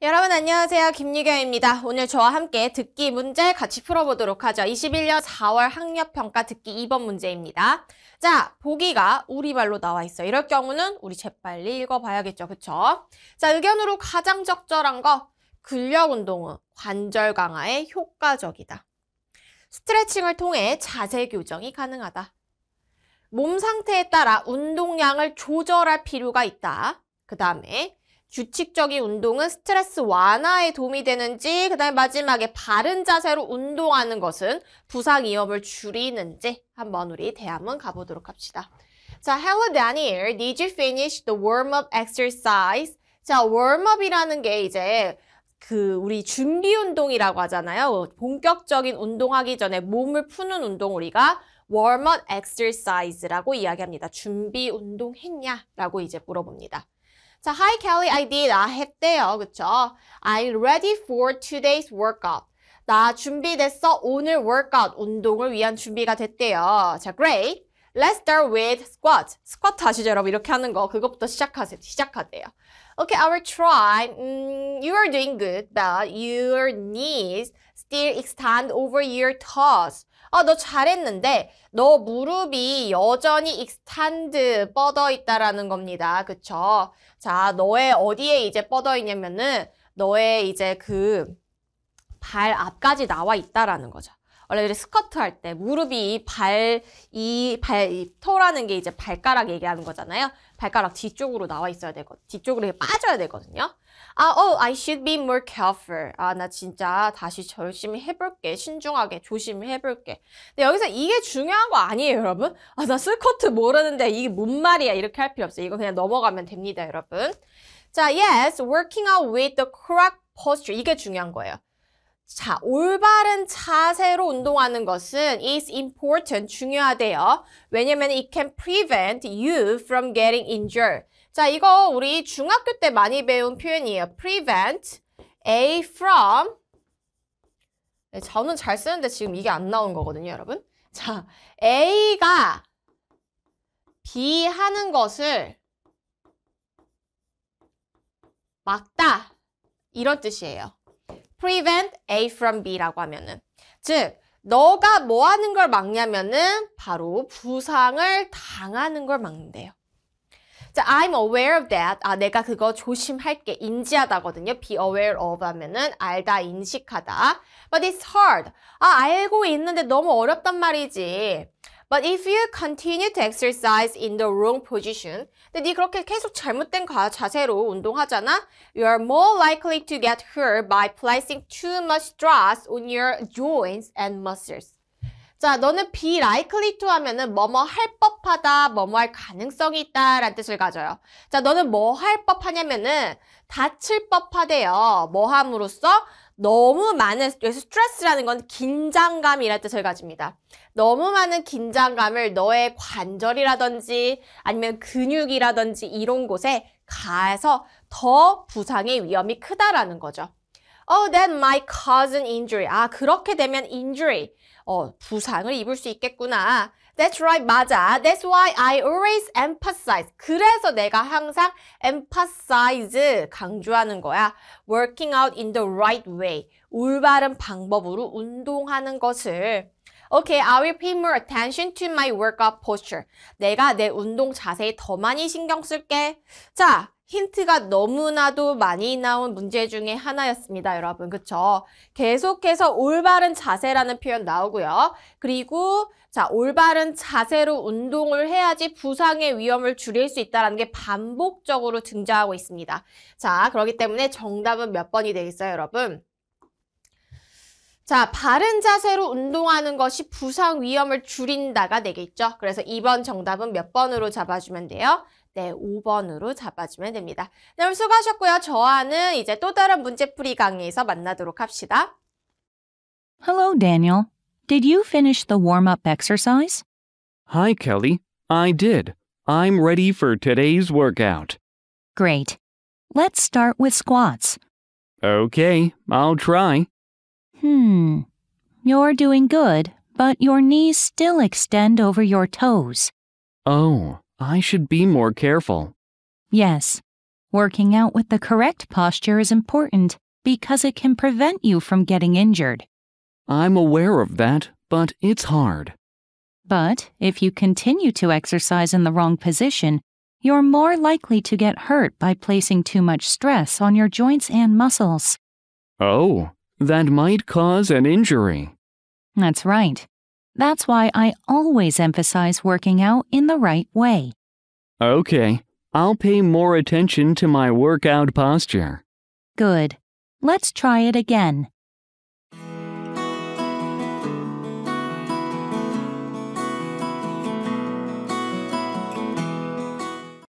여러분 안녕하세요 김유경입니다. 오늘 저와 함께 듣기 문제 같이 풀어보도록 하죠. 21년 4월 학력평가 듣기 2번 문제입니다. 자 보기가 우리말로 나와 있어 이럴 경우는 우리 재빨리 읽어봐야겠죠. 그쵸? 자 의견으로 가장 적절한 거 근력운동 은 관절 강화에 효과적이다. 스트레칭을 통해 자세 교정이 가능하다. 몸 상태에 따라 운동량을 조절할 필요가 있다. 그 다음에 규칙적인 운동은 스트레스 완화에 도움이 되는지 그다음에 마지막에 바른 자세로 운동하는 것은 부상 위험을 줄이는지 한번 우리 대화문 가보도록 합시다. 자, hello Daniel. Did you finish the warm-up exercise? 자, warm-up이라는 게 이제 그 우리 준비 운동이라고 하잖아요. 본격적인 운동하기 전에 몸을 푸는 운동 우리가 warm-up exercise라고 이야기합니다. 준비 운동 했냐라고 이제 물어봅니다. 자, hi Kelly, I did. 아, 했대요. 그쵸? I'm ready for today's workout. 나 준비됐어. 오늘 workout, 운동을 위한 준비가 됐대요. 자, great. Let's start with squat. 스쿼트 아시죠, 여러분? 이렇게 하는 거. 그것부터 시작하세요. 시작하세요. Okay, I will try. Mm, you are doing good, but your knees still extend over your toes. 어, 너 잘했는데 너 무릎이 여전히 익스탄드 뻗어 있다라는 겁니다. 그쵸? 자, 너의 어디에 이제 뻗어 있냐면은 너의 이제 그 발 앞까지 나와 있다라는 거죠. 원래 우리 스쿼트 할 때 무릎이 발, 이, 발, 이 토라는 게 이제 발가락 얘기하는 거잖아요. 발가락 뒤쪽으로 나와 있어야 되거든. 뒤쪽으로 빠져야 되거든요. 아, oh, I should be more careful. 아, 나 진짜 다시 열심히 해볼게. 신중하게, 조심히 해볼게. 근데 여기서 이게 중요한 거 아니에요, 여러분? 아, 나 스쿼트 모르는데 이게 뭔 말이야. 이렇게 할 필요 없어요. 이거 그냥 넘어가면 됩니다, 여러분. 자, yes, working out with the correct posture. 이게 중요한 거예요. 자, 올바른 자세로 운동하는 것은 is important, 중요하대요. 왜냐면 it can prevent you from getting injured. 자, 이거 우리 중학교 때 많이 배운 표현이에요. prevent a from 네, 저는 잘 쓰는데 지금 이게 안 나온 거거든요, 여러분. 자, A가 B 하는 것을 막다. 이런 뜻이에요. prevent A from B라고 하면은 즉 너가 뭐 하는 걸 막냐면은 바로 부상을 당하는 걸 막는데요. I'm aware of that. 아, 내가 그거 조심할게. 인지하다거든요. be aware of 하면은 알다, 인식하다. But it's hard. 아, 알고 있는데 너무 어렵단 말이지. But if you continue to exercise in the wrong position, 근데 네 그렇게 계속 잘못된 자세로 운동하잖아? You are more likely to get hurt by placing too much stress on your joints and muscles. 자, 너는 be likely to 하면은 뭐뭐 할 법하다, 뭐뭐 할 가능성이 있다 라는 뜻을 가져요. 자, 너는 뭐 할 법하냐면은 다칠 법하대요. 뭐 함으로써 너무 많은 여기서 스트레스라는 건긴장감이라는 뜻을 가 집니다. 너무 많은 긴장감을 너의 관절이라든지 아니면 근육이라든지 이런 곳에 가서 더 부상의 위험이 크다라는 거죠. Oh, that might cause an injury. 아, 그렇게 되면 injury, 어, 부상을 입을 수 있겠구나 That's right, 맞아. That's why I always emphasize. 그래서 내가 항상 emphasize, 강조하는 거야. Working out in the right way. 올바른 방법으로 운동하는 것을. Okay, I will pay more attention to my workout posture. 내가 내 운동 자세에 더 많이 신경 쓸게. 자, 힌트가 너무나도 많이 나온 문제 중에 하나였습니다, 여러분. 그쵸? 계속해서 올바른 자세라는 표현 나오고요. 그리고 자, 올바른 자세로 운동을 해야지 부상의 위험을 줄일 수 있다는 게 반복적으로 등장하고 있습니다. 자, 그렇기 때문에 정답은 몇 번이 되겠어요, 여러분? 자, 바른 자세로 운동하는 것이 부상 위험을 줄인다가 되겠죠. 그래서 2번 정답은 몇 번으로 잡아주면 돼요? 네, 5번으로 잡아주면 됩니다. 여러분 수고하셨고요. 저와는 이제 또 다른 문제풀이 강의에서 만나도록 합시다. Hello, Daniel. Did you finish the warm-up exercise? Hi, Kelly. I did. I'm ready for today's workout. Great. Let's start with squats. Okay, I'll try. Hmm. You're doing good, but your knees still extend over your toes. Oh, I should be more careful. Yes. Working out with the correct posture is important because it can prevent you from getting injured. I'm aware of that, but it's hard. But if you continue to exercise in the wrong position, you're more likely to get hurt by placing too much stress on your joints and muscles. Oh, that might cause an injury. That's right. That's why I always emphasize working out in the right way. Okay, I'll pay more attention to my workout posture. Good. Let's try it again.